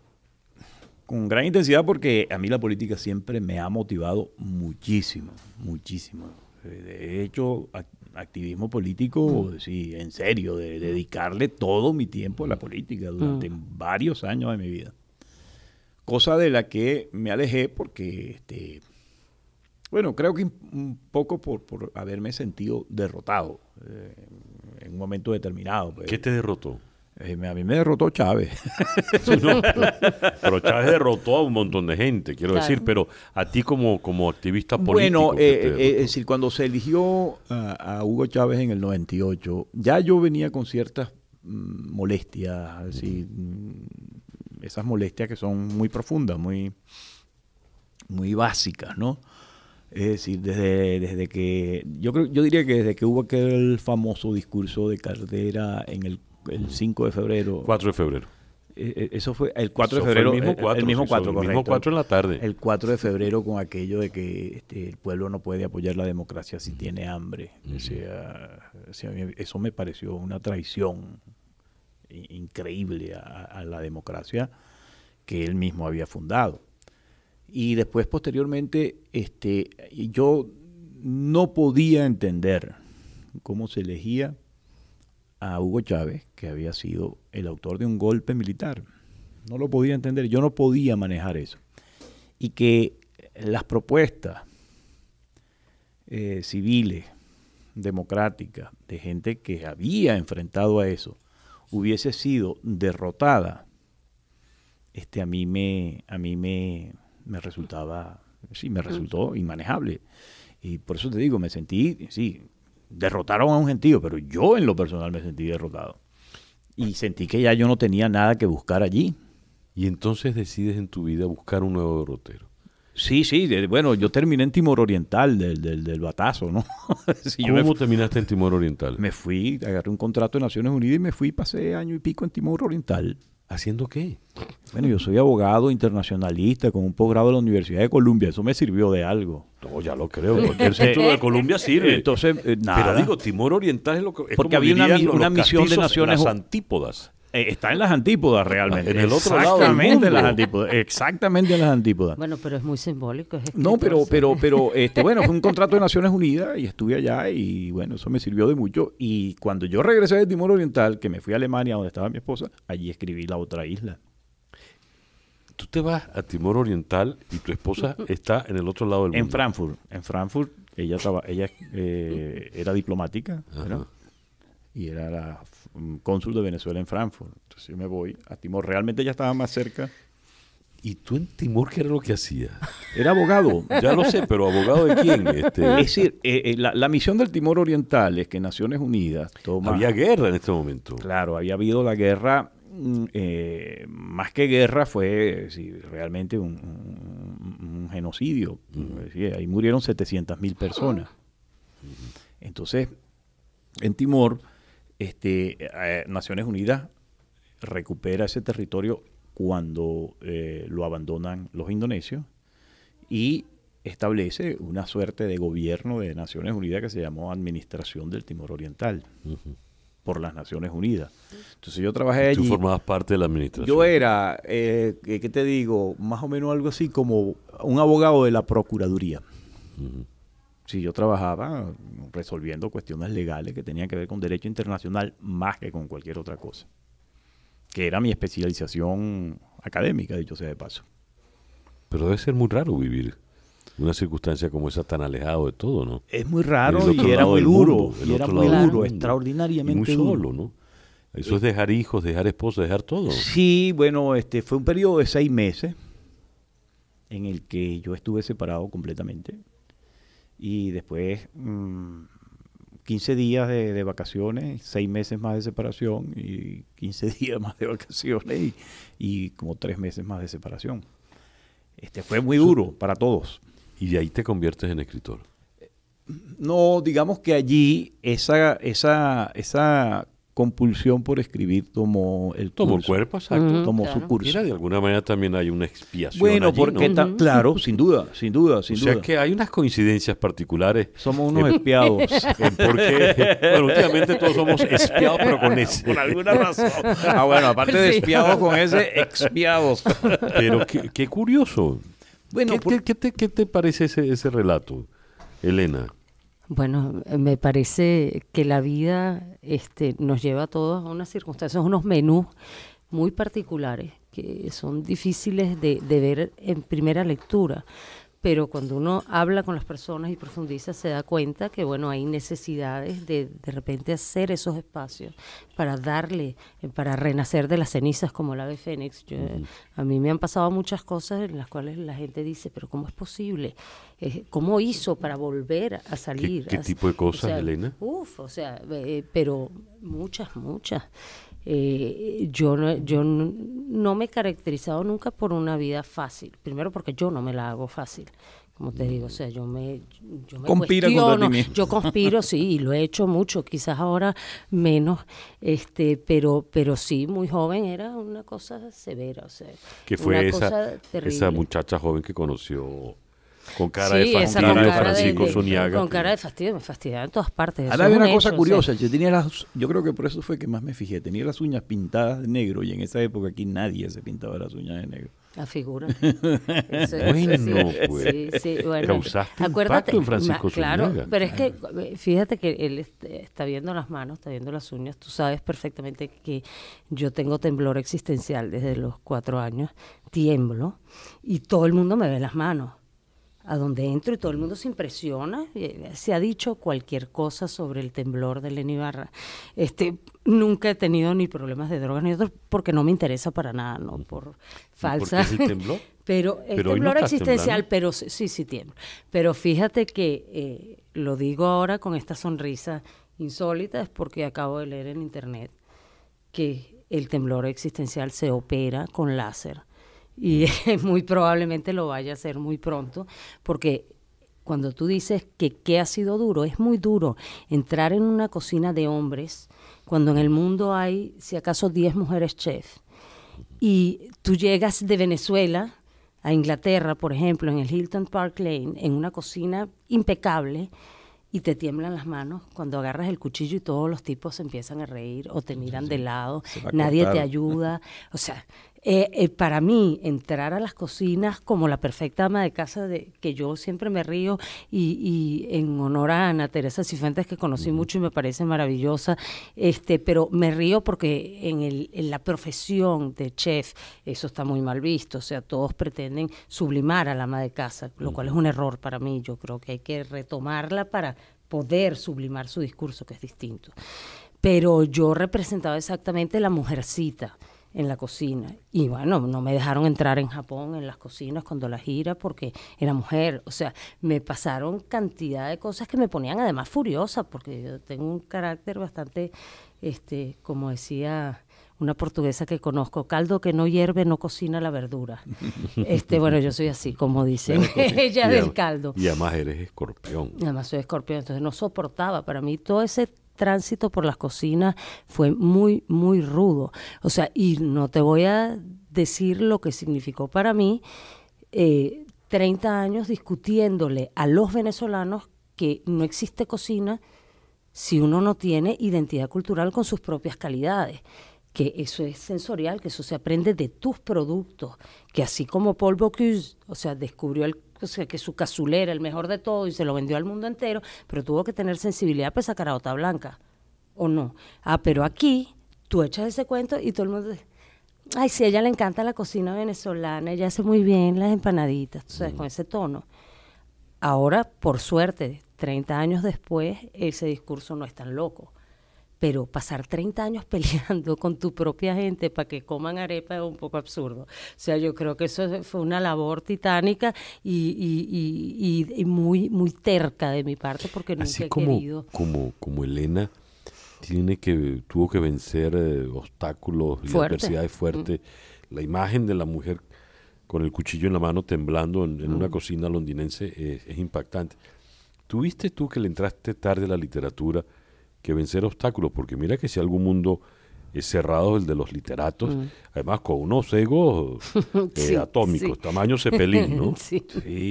con gran intensidad porque a mí la política siempre me ha motivado muchísimo, muchísimo. Eh, de hecho, activismo político, mm. sí, en serio, de, dedicarle todo mi tiempo a la política durante mm. varios años de mi vida. Cosa de la que me alejé porque, este, bueno, creo que un poco por, haberme sentido derrotado eh, en un momento determinado. Pues. ¿Qué te derrotó? Eh, a mí me derrotó Chávez. pero, Chávez derrotó a un montón de gente, quiero decir, pero a ti como, como activista político. Bueno, eh, eh, es decir, cuando se eligió a, Hugo Chávez en el 98, ya yo venía con ciertas mm, molestias, así mm, esas molestias que son muy profundas, muy, muy básicas, ¿no? Es decir, desde, que yo yo diría que desde que hubo aquel famoso discurso de Caldera en el el 5 de febrero. 4 de febrero. Eh, eh, eso fue el 4 de febrero. el mismo 4, el 4, el mismo 4 en la tarde. El 4 de febrero con aquello de que este, el pueblo no puede apoyar la democracia si tiene hambre. eso me pareció una traición increíble a, la democracia que él mismo había fundado. Y después, posteriormente, este, yo no podía entender cómo se elegía a Hugo Chávez, que había sido el autor de un golpe militar. No lo podía entender, yo no podía manejar eso. Y que las propuestas eh, civiles, democráticas, de gente que había enfrentado a eso, hubiese sido derrotada, este, a mí me, a mí me, resultaba, sí, me resultó inmanejable. Y por eso te digo, me sentí, sí, derrotaron a un gentío, pero yo en lo personal me sentí derrotado. Y sentí que ya yo no tenía nada que buscar allí. Y entonces decides en tu vida buscar un nuevo derrotero. Sí, sí, bueno, yo terminé en Timor Oriental del, batazo, ¿no? ¿Cómo terminaste en Timor Oriental? Me fui, agarré un contrato de Naciones Unidas y me fui, pasé año y pico en Timor Oriental. ¿Haciendo qué? Bueno, yo soy abogado internacionalista con un posgrado de la Universidad de Columbia. Eso me sirvió de algo. No, ya lo creo. Porque el eh, de Colombia sirve. Entonces, eh, Pero digo, Timor Oriental es lo que. Porque había una, una misión de naciones. antípodas. Eh, está en las antípodas realmente. En el otro lado Exactamente en las antípodas. Exactamente en las antípodas. Bueno, pero es muy simbólico. no, pero, pero, este, bueno, fue un contrato de Naciones Unidas y estuve allá y bueno, eso me sirvió de mucho. Y cuando yo regresé de Timor Oriental, que me fui a Alemania donde estaba mi esposa, allí escribí la otra isla. Tú te vas a Timor Oriental y tu esposa está en el otro lado del mundo. En Frankfurt. En Frankfurt ella estaba, ella eh, era diplomática, ¿no? y era la cónsul de Venezuela en Frankfurt. Entonces yo me voy a Timor. Realmente ya estaba más cerca. ¿Y tú en Timor qué era lo que hacías? Era abogado, ya lo sé, pero abogado de quién? Este? Es decir, eh, eh, la, misión del Timor Oriental es que Naciones Unidas Había guerra en este momento. Claro, había habido la guerra, mm, eh, más que guerra fue realmente un, genocidio. ahí murieron 700.000 personas. Entonces, en Timor este, eh, Naciones Unidas recupera ese territorio cuando eh, lo abandonan los indonesios y establece una suerte de gobierno de Naciones Unidas que se llamó Administración del Timor Oriental. por las Naciones Unidas. Entonces yo trabajé allí. Tú formabas parte de la administración. Yo era, eh, ¿qué te digo? Más o menos algo así como un abogado de la Procuraduría si yo trabajaba resolviendo cuestiones legales que tenían que ver con derecho internacional más que con cualquier otra cosa, que era mi especialización académica, dicho sea de paso. Pero debe ser muy raro vivir una circunstancia como esa tan alejado de todo, ¿no? Es muy raro y era muy duro, y era muy duro, extraordinariamente muy solo, ¿no? Eso es dejar hijos, dejar esposos, dejar todo. Sí, bueno, este fue un periodo de seis meses en el que yo estuve separado completamente y después 15 mm, días de, vacaciones, 6 meses más de separación y 15 días más de vacaciones y, como 3 meses más de separación. Este fue muy duro para todos. Y de ahí te conviertes en escritor. No, digamos que allí esa, esa, esa compulsión por escribir tomó el tomó cuerpo exacto tomó su curso de alguna manera también hay una expiación bueno porque ¿no? claro sin duda sin duda sin o duda. sea que hay unas coincidencias particulares somos eh, unos espiados eh, porque bueno últimamente todos somos espiados pero con ese por alguna razón ah bueno aparte de espiados con ese expiados pero qué, curioso bueno ¿Qué, te, te, parece ese, ese relato Elena bueno, me parece que la vida este, nos lleva a todos a unas circunstancias, unos menús muy particulares que son difíciles de ver en primera lectura pero cuando uno habla con las personas y profundiza se da cuenta que bueno hay necesidades de de repente hacer esos espacios para darle eh, para renacer de las cenizas como la ave fénix eh, a mí me han pasado muchas cosas en las cuales la gente dice pero cómo es posible eh, cómo hizo para volver a salir qué, tipo de cosas Elena uf o sea pero muchas muchas eh, yo, no, yo no me he caracterizado nunca por una vida fácil. Primero porque yo no me la hago fácil como te digo, o sea, yo me, yo me yo conspiro, sí, y lo he hecho mucho, quizás ahora menos, este, pero, pero sí, muy joven era una cosa severa, o sea, que fue esa, esa muchacha joven que conoció con cara de fastidio Francisco Zuniaga. Con cara de fastidio, me fastidiaba en todas partes. Ahora había una cosa curiosa, yo tenía las, yo creo que por eso fue que más me fijé, tenía las uñas pintadas de negro y en esa época aquí nadie se pintaba las uñas de negro. La figura. bueno, pues. Sí, sí, bueno. Causaste Acuérdate, Francisco Claro, pero es que eh, fíjate que él está viendo las manos, está viendo las uñas. Tú sabes perfectamente que yo tengo temblor existencial desde los cuatro años, tiemblo y todo el mundo me ve las manos a donde entro y todo el mundo se impresiona. Eh, se ha dicho cualquier cosa sobre el temblor de Lenny Barra. Este, nunca he tenido ni problemas de drogas ni otros porque no me interesa para nada, no por falsa. pero el temblor existencial, pero sí, sí tiemblo. Pero fíjate que eh, lo digo ahora con esta sonrisa insólita, es porque acabo de leer en internet que el temblor existencial se opera con láser y muy probablemente lo vaya a hacer muy pronto, porque cuando tú dices que qué ha sido duro, es muy duro entrar en una cocina de hombres cuando en el mundo hay, si acaso, 10 mujeres chef. Y tú llegas de Venezuela a Inglaterra, por ejemplo, en el Hilton Park Lane, en una cocina impecable, y te tiemblan las manos cuando agarras el cuchillo y todos los tipos se empiezan a reír o te miran de lado, nadie te ayuda. O sea, eh, eh, para mí, entrar a las cocinas como la perfecta ama de casa, de, que yo siempre me río, y, en honor a Ana Teresa Cifuentes, que conocí mucho y me parece maravillosa, este, pero me río porque en, la profesión de chef eso está muy mal visto, o sea, todos pretenden sublimar a la ama de casa, lo cual es un error para mí, yo creo que hay que retomarla para poder sublimar su discurso, que es distinto. Pero yo representaba exactamente la mujercita en la cocina. Y bueno, no me dejaron entrar en Japón en las cocinas cuando la gira porque era mujer. O sea, me pasaron cantidad de cosas que me ponían además furiosa porque yo tengo un carácter bastante, este, como decía una portuguesa que conozco, caldo que no hierve no cocina la verdura. este, bueno, yo soy así, como dice ella del caldo. Y además eres escorpión. además soy escorpión, entonces no soportaba. Para mí todo ese tránsito por las cocinas fue muy, muy rudo. O sea, y no te voy a decir lo que significó para mí eh, 30 años discutiéndole a los venezolanos que no existe cocina si uno no tiene identidad cultural con sus propias calidades que eso es sensorial, que eso se aprende de tus productos, que así como Paul Bocuse, o sea, descubrió el pues, que su casulera, el mejor de todo, y se lo vendió al mundo entero, pero tuvo que tener sensibilidad para sacar a Blanca, ¿o no? Ah, pero aquí tú echas ese cuento y todo el mundo dice, ay, si a ella le encanta la cocina venezolana, ella hace muy bien las empanaditas, tú sabes, mm. con ese tono. Ahora, por suerte, 30 años después, ese discurso no es tan loco pero pasar 30 años peleando con tu propia gente para que coman arepa es un poco absurdo. O sea, yo creo que eso fue una labor titánica y, y, y, y muy, muy terca de mi parte porque nunca Así he como, querido. Como, como Elena tiene que, tuvo que vencer eh, obstáculos y adversidades mm. fuertes. La imagen de la mujer con el cuchillo en la mano temblando en, una mm. cocina londinense es, es impactante. ¿Tuviste tú que le entraste tarde a la literatura? que vencer obstáculos, porque mira que si algún mundo es cerrado el de los literatos, mm. además con unos egos eh, atómicos, tamaños tamaño cepelín, ¿no? sí.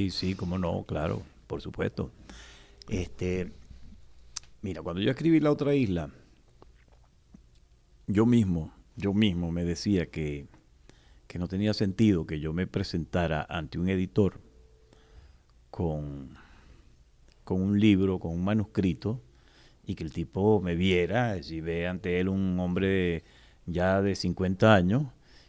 sí, como cómo no, claro, por supuesto. Este, mira, cuando yo escribí La otra isla, yo mismo, yo mismo me decía que, que no tenía sentido que yo me presentara ante un editor con, con un libro, con un manuscrito, y que el tipo me viera, si ve ante él un hombre ya de 50 años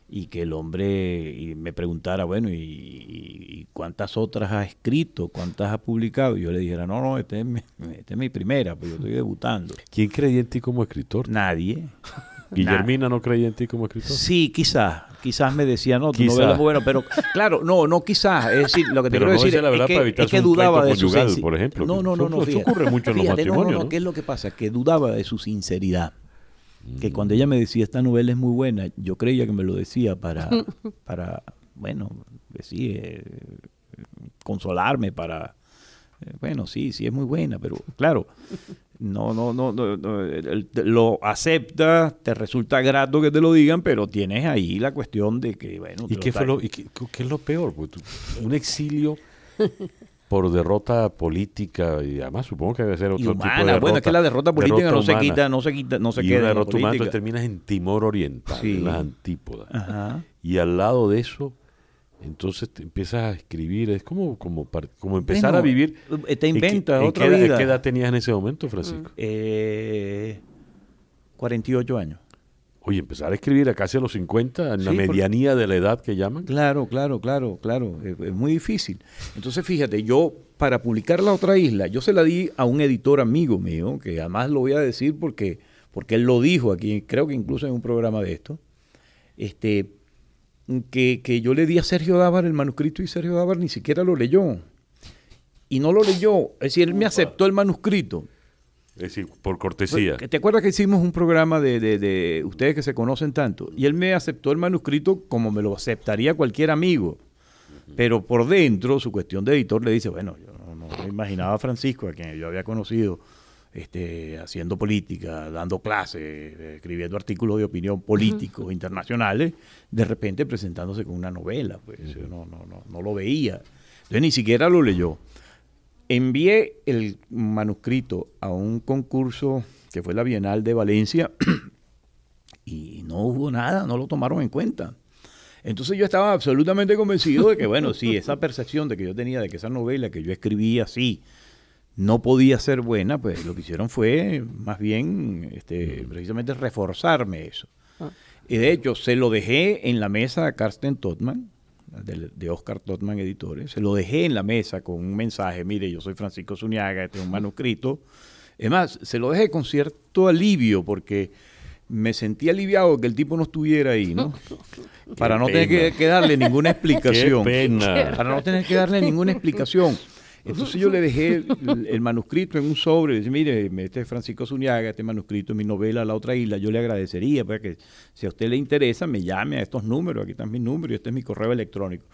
y que el hombre me preguntara, bueno, ¿y, cuántas otras ha escrito? ¿Cuántas ha publicado? Y yo le dijera, no, no, esta es mi, este es mi primera, pues yo estoy debutando. ¿Quién creía en ti como escritor? Nadie. Guillermina no creía en ti como escritor. Sí, quizás, quizás me decía, no, quizás. novela bueno, pero claro, no, no quizás, es decir, lo que te quiero decir la verdad es, que, es que dudaba de su sinceridad. por ejemplo. No, no, no, no, eso, ocurre mucho en los matrimonios. No, no, no, ¿qué es lo que pasa? Que dudaba de su sinceridad. Que cuando ella me decía, esta novela es muy buena, yo creía que me lo decía para, para bueno, decir, eh, consolarme, para, eh, bueno, sí, sí es muy buena, pero claro, no, no, no, no, lo aceptas, te resulta grato que te lo digan, pero tienes ahí la cuestión de que, bueno... ¿Y, qué, fue lo, qué, es lo peor? Pues, un exilio por derrota política y además supongo que debe ser otro tipo de Bueno, es que la derrota política no se quita, no se quita, no se y queda. Una derrota humana, terminas en Timor Oriental, en las antípodas. Y al lado de eso entonces te empiezas a escribir, es como, como, como empezar a vivir. Eh, te inventas otra vida. ¿Qué edad tenías en ese momento, Francisco? Mm. Eh, 48 años. Oye, empezar a escribir a casi a los 50, en la medianía de la edad que llaman. Claro, claro, claro, claro. Es, es, muy difícil. Entonces, fíjate, yo para publicar La Otra Isla, yo se la di a un editor amigo mío, que además lo voy a decir porque, porque él lo dijo aquí, creo que incluso en un programa de esto. Este, que, yo le di a Sergio Dávar el manuscrito y Sergio Dávar ni siquiera lo leyó. Y no lo leyó. Es decir, él me aceptó el manuscrito. Es decir, por cortesía. Pues, ¿Te acuerdas que hicimos un programa de, de, ustedes que se conocen tanto? Y él me aceptó el manuscrito como me lo aceptaría cualquier amigo. Pero por dentro, su cuestión de editor le dice, bueno, yo no, me imaginaba a Francisco, a quien yo había conocido este, haciendo política, dando clases, eh, escribiendo artículos de opinión políticos internacionales, de repente presentándose con una novela. Pues, no, no, no, lo veía. Entonces ni siquiera lo leyó. Envié el manuscrito a un concurso que fue la Bienal de Valencia y no hubo nada, no lo tomaron en cuenta. Entonces yo estaba absolutamente convencido de que, bueno, sí, esa percepción de que yo tenía de que esa novela que yo escribía así, no podía ser buena, pues lo que hicieron fue más bien este, precisamente reforzarme eso. Ah. Y de hecho, se lo dejé en la mesa a Carsten Totman, de, Oscar Totman Editores, se lo dejé en la mesa con un mensaje, mire, yo soy Francisco Zuniaga, este es un manuscrito. Es más, se lo dejé con cierto alivio porque me sentí aliviado que el tipo no estuviera ahí, ¿no? para no tener que, que, darle ninguna explicación. Qué pena. Para no tener que darle ninguna explicación. Entonces yo le dejé el, manuscrito en un sobre, le dije, mire, este es Francisco Zuniaga, este manuscrito es mi novela La otra isla, yo le agradecería, pues, que si a usted le interesa, me llame a estos números, aquí están mis números, y este es mi correo electrónico.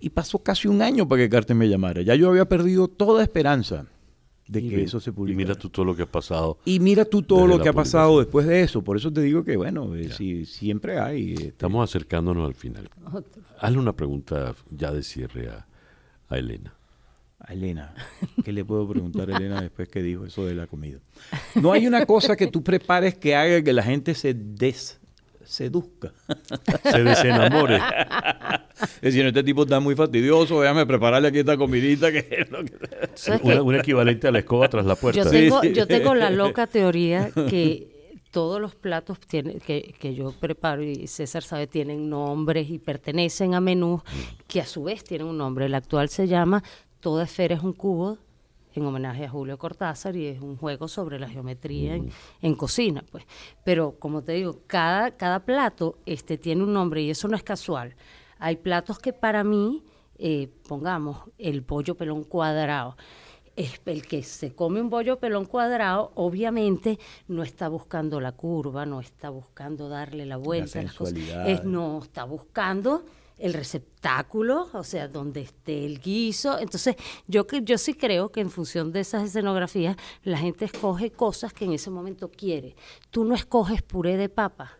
Y pasó casi un año para que Carter me llamara, ya yo había perdido toda esperanza de que eso se publicara. Y mira tú todo lo que ha pasado. Y mira tú todo lo que ha pasado después de eso. Por eso te digo que, bueno, eh, si, siempre hay. Este, Estamos acercándonos al final. Hazle una pregunta ya de cierre a Elena. Elena. ¿Qué le puedo preguntar a Elena después que dijo eso de la comida? No hay una cosa que tú prepares que haga que la gente se des seduzca. Se desenamore. Es decir, este tipo está muy fastidioso, déjame prepararle aquí esta comidita que es un equivalente a la escoba tras la puerta. Yo tengo, la loca teoría que todos los platos que, que, yo preparo y César sabe tienen nombres y pertenecen a menús que a su vez tienen un nombre. El actual se llama Toda esfera es un cubo en homenaje a Julio Cortázar y es un juego sobre la geometría mm. en, cocina, pues. Pero como te digo, cada, cada plato este, tiene un nombre y eso no es casual. Hay platos que para mí, eh, pongamos, el pollo pelón cuadrado. Es el que se come un pollo pelón cuadrado, obviamente no está buscando la curva, no está buscando darle la vuelta, las cosas. Es, no está buscando el receptáculo, o sea, donde esté el guiso. Entonces, yo, yo sí creo que en función de esas escenografías, la gente escoge cosas que en ese momento quiere. Tú no escoges puré de papa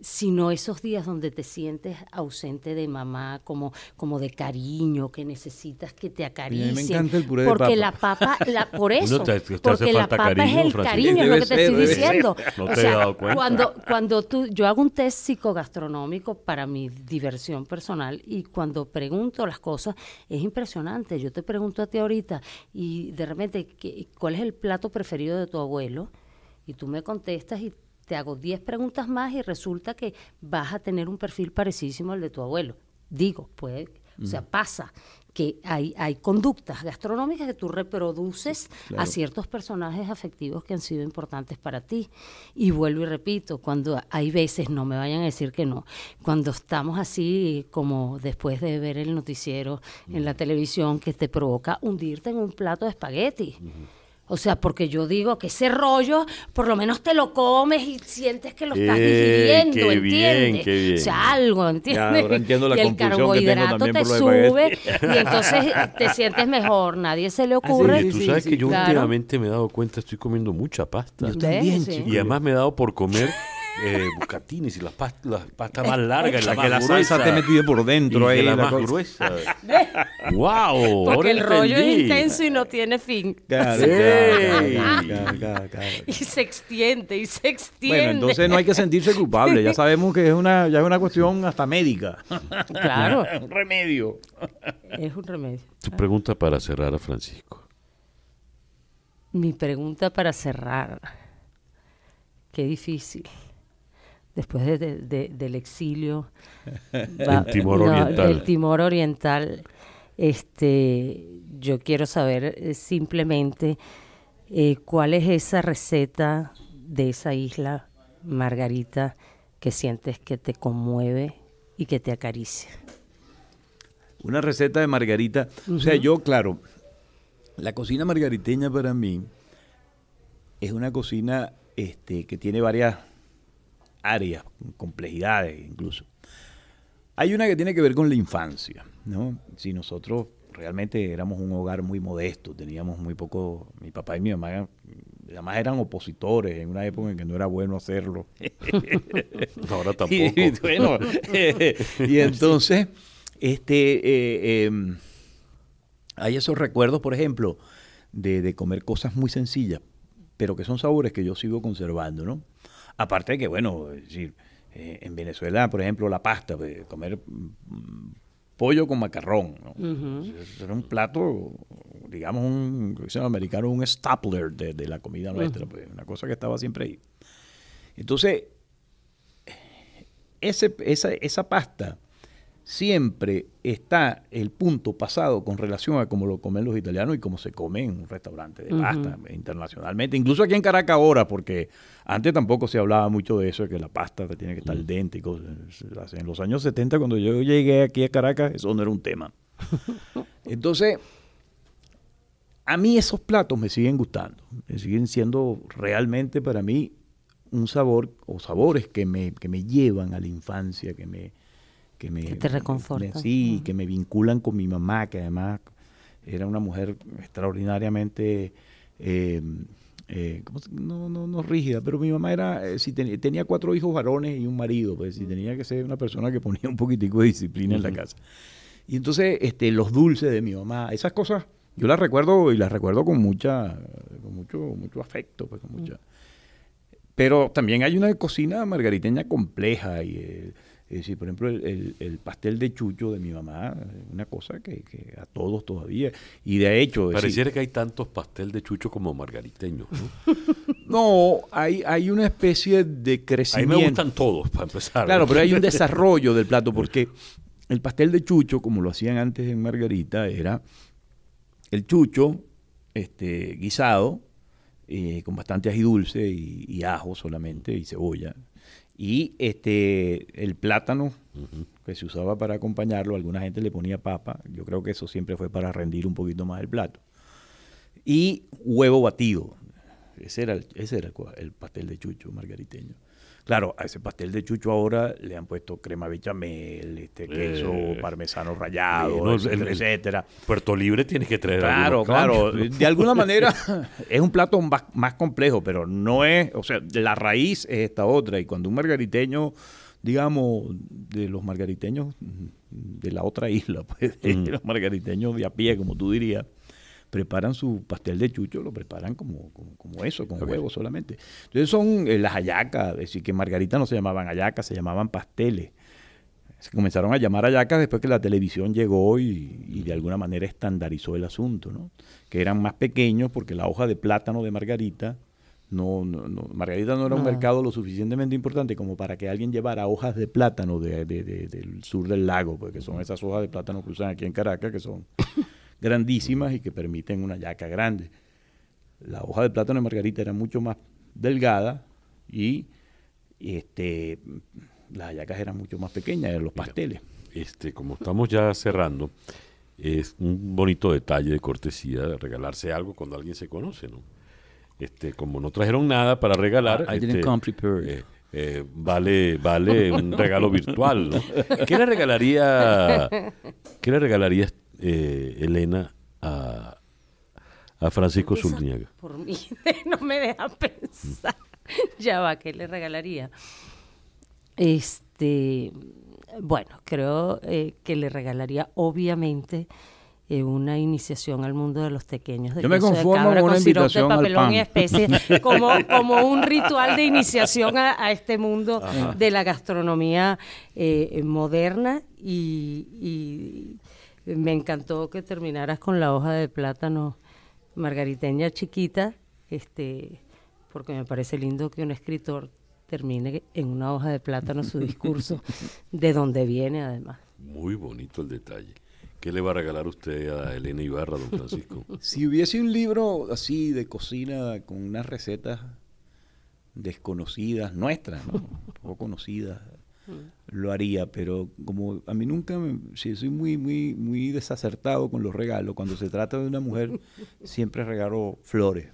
sino esos días donde te sientes ausente de mamá, como, como de cariño, que necesitas que te acaricien. porque la papa, por eso, porque la papa es el cariño, es lo que te estoy diciendo. No te he dado cuenta. Cuando, cuando tú, yo hago un test psicogastronómico para mi diversión personal y cuando pregunto las cosas, es impresionante. Yo te pregunto a ti ahorita y de repente, ¿cuál es el plato preferido de tu abuelo? Y tú me contestas y te hago 10 preguntas más y resulta que vas a tener un perfil parecidísimo al de tu abuelo. Digo, puede, o sea, mm. pasa que hay, hay conductas gastronómicas que tú reproduces a ciertos personajes afectivos que han sido importantes para ti. Y vuelvo y repito, cuando hay veces, no me vayan a decir que no, cuando estamos así como después de ver el noticiero en la mm. televisión que te provoca hundirte en un plato de espagueti. O sea, porque yo digo que ese rollo, por lo menos te lo comes y sientes que lo estás viviendo qué ¿entiendes? Bien, qué bien. O sea, algo, ¿entiendes? Ya, y el carbohidrato te sube y entonces te sientes mejor. Nadie se le ah, ocurre. tú sabes que yo últimamente me he dado cuenta, estoy comiendo mucha pasta. Y además me he dado por comer eh, y la pasta, más larga, la, que la gruesa, salsa te metido por dentro, y la, más gruesa. ¡Wow! Porque el rollo es intenso y no tiene fin. y se extiende y se extiende. Bueno, entonces no hay que sentirse culpable. Ya sabemos que es una, una cuestión hasta médica. Claro. un remedio. Es un remedio. Tu pregunta para cerrar a Francisco. Mi pregunta para cerrar. Qué difícil después del exilio. el Timor Oriental. Timor Oriental. Este, yo quiero saber eh, simplemente eh, cuál es esa receta de esa isla, Margarita, que sientes que te conmueve y que te acaricia. Una receta de Margarita. O sea, yo, claro, la cocina margariteña para mí es una cocina este, que tiene varias áreas, complejidades incluso. Hay una que tiene que ver con la infancia, ¿no? Si nosotros realmente éramos un hogar muy modesto, teníamos muy poco, mi papá y mi mamá además eran opositores en una época en que no era bueno hacerlo. Ahora tampoco. Y, entonces, este, eh, em, hay esos recuerdos, por ejemplo, de, comer cosas muy sencillas, pero que son sabores que yo sigo conservando, ¿no? Aparte de que, bueno, eh, en Venezuela, por ejemplo, la pasta, pues, comer mm, pollo con macarrón, Era un plato, digamos, un americano, un stapler de, la comida nuestra, pues, una cosa que estaba siempre ahí. Entonces, ese, esa, esa pasta siempre está el punto pasado con relación a cómo lo comen los italianos y cómo se come en un restaurante de pasta internacionalmente, incluso aquí en Caracas ahora, porque antes tampoco se hablaba mucho de eso, de que la pasta tiene que estar al mm. dente. En los años 70, cuando yo llegué aquí a Caracas, eso no era un tema. Entonces, a mí esos platos me siguen gustando, me siguen siendo realmente para mí un sabor o sabores que me llevan a la infancia, que me que me... te sí, que me vinculan con mi mamá, que además era una mujer extraordinariamente... Eh, eh, no, no, no, rígida, pero mi mamá era, eh, si tenía cuatro hijos varones y un marido, pues si tenía que ser una persona que ponía un poquitico de disciplina en la casa. Y entonces, este, los dulces de mi mamá, esas cosas, yo las recuerdo y las recuerdo con mucha, con mucho, mucho afecto, pues, con Pero también hay una cocina margariteña compleja y es decir, por ejemplo, el, pastel de chucho de mi mamá, una cosa que, a todos todavía. Y de hecho. Pareciera que hay tantos pastel de chucho como margariteños, ¿no? no, hay, hay una especie de crecimiento. A mí me gustan todos, para empezar. Claro, pero hay un desarrollo del plato, porque el pastel de chucho, como lo hacían antes en Margarita, era el chucho este, guisado, eh, con bastante ají dulce y ajo solamente y cebolla y este, el plátano, que se usaba para acompañarlo, alguna gente le ponía papa. Yo creo que eso siempre fue para rendir un poquito más el plato. Y huevo batido. Ese era ese era el pastel de chucho margariteño. Claro, a ese pastel de chucho ahora le han puesto crema bechamel, este, queso parmesano rallado, etcétera, Puerto Libre tiene que traer Claro, claro. De alguna manera es un plato más, complejo, pero no es, o sea, la raíz es esta otra. Y cuando un margariteño, digamos, de los margariteños de la otra isla, pues, de mm. los margariteños de a pie, como tú dirías, preparan su pastel de chucho, lo preparan como, como, como eso, con huevos solamente. Entonces son eh, las ayacas, es decir, que Margarita no se llamaban ayacas, se llamaban pasteles. Se comenzaron a llamar ayacas después que la televisión llegó y, y, de alguna manera estandarizó el asunto, ¿no? Que eran más pequeños porque la hoja de plátano de margarita no, Margarita no era un mercado lo suficientemente importante como para que alguien llevara hojas de plátano del sur del lago, porque son esas hojas de plátano que usan aquí en Caracas, que son grandísimas y que permiten una yaca grande. La hoja de plátano de margarita era mucho más delgada y este, las yacas eran mucho más pequeñas, eran los pasteles. este, como estamos ya cerrando, es un bonito detalle de cortesía regalarse algo cuando alguien se conoce, ¿no? Este, como no trajeron nada para regalar, este, eh, eh, vale, vale un regalo virtual, ¿Qué le regalaría? ¿Qué le regalarías eh, Elena, a, Francisco Por mí, eh, no me deja pensar. Mm. ya va, ¿qué le regalaría? Este, bueno, creo eh, que le regalaría, obviamente, una iniciación al mundo de los pequeños. Yo me conformo de con una invitación papelón y como, un ritual de iniciación a, este mundo ah. de la gastronomía moderna y me encantó que terminaras con la hoja de plátano margariteña chiquita, este, porque me parece lindo que un escritor termine en una hoja de plátano su discurso, de donde viene además. Muy bonito el detalle. ¿Qué le va a regalar usted a Elena Ibarra, don Francisco? si hubiese un libro así de cocina con unas recetas desconocidas, nuestras, ¿no? poco conocidas, lo haría, pero como a mí nunca, me, sí, soy muy, muy, muy desacertado con los regalos. Cuando se trata de una mujer, siempre regalo flores.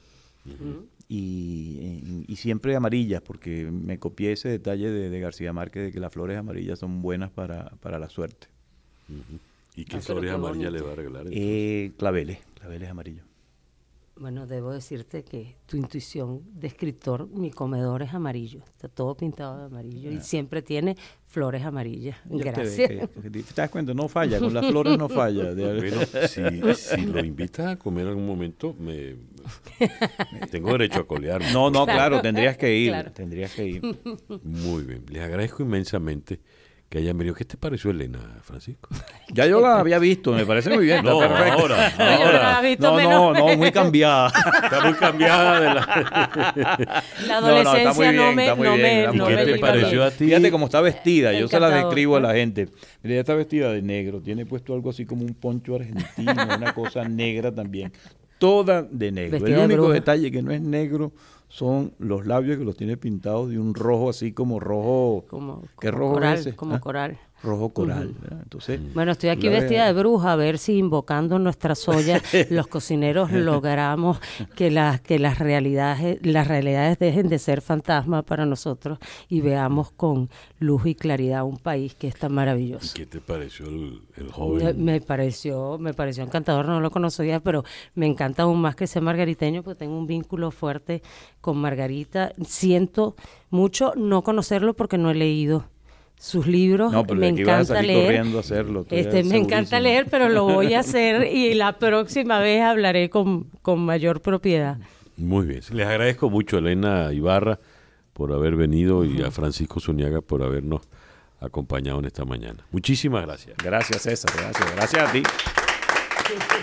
y, siempre amarillas, porque me copié ese detalle de, García Márquez de que las flores amarillas son buenas para, la suerte. ¿Y qué ah, flores amarillas le va a regalar? Eh, claveles, claveles amarillos. Bueno, debo decirte que tu intuición de escritor, mi comedor es amarillo, está todo pintado de amarillo y siempre tiene flores amarillas. Gracias. Te, das cuenta, no falla, con las flores no falla. Pero si, lo invitas a comer en algún momento, me, tengo derecho a colearme. No, no, claro, tendrías que ir, tendrías que ir. Muy bien, les agradezco inmensamente que hayan venido. ¿Qué te pareció Elena, Francisco? Ya yo la había visto, me parece muy bien. No, ahora, no, no, no, muy cambiada. Está muy cambiada de la... La adolescencia no, me... No qué te pareció a ti? Fíjate cómo está vestida, yo se la describo a la gente. Mira, ella está vestida de negro, tiene puesto algo así como un poncho argentino, una cosa negra también. Toda de negro. El único detalle que no es negro son los labios que los tiene pintados de un rojo así como rojo. Como, rojo Como ¿Ah? coral rojo coral. bueno, estoy aquí vestida de bruja, a ver si invocando nuestras ollas los cocineros logramos que las que las realidades las realidades dejen de ser fantasmas para nosotros y veamos con luz y claridad un país que es tan maravilloso. ¿Qué te pareció el, joven? Me pareció me pareció encantador, no lo conocía, pero me encanta aún más que sea margariteño porque tengo un vínculo fuerte con Margarita. Siento mucho no conocerlo porque no he leído sus libros. me encanta leer. me encanta leer, pero lo voy a hacer y la próxima vez hablaré con, con mayor propiedad. Muy bien. Les agradezco mucho Elena Ibarra por haber venido y a Francisco Zuniaga por habernos acompañado en esta mañana. Muchísimas gracias. Gracias, César. Gracias. Gracias a ti.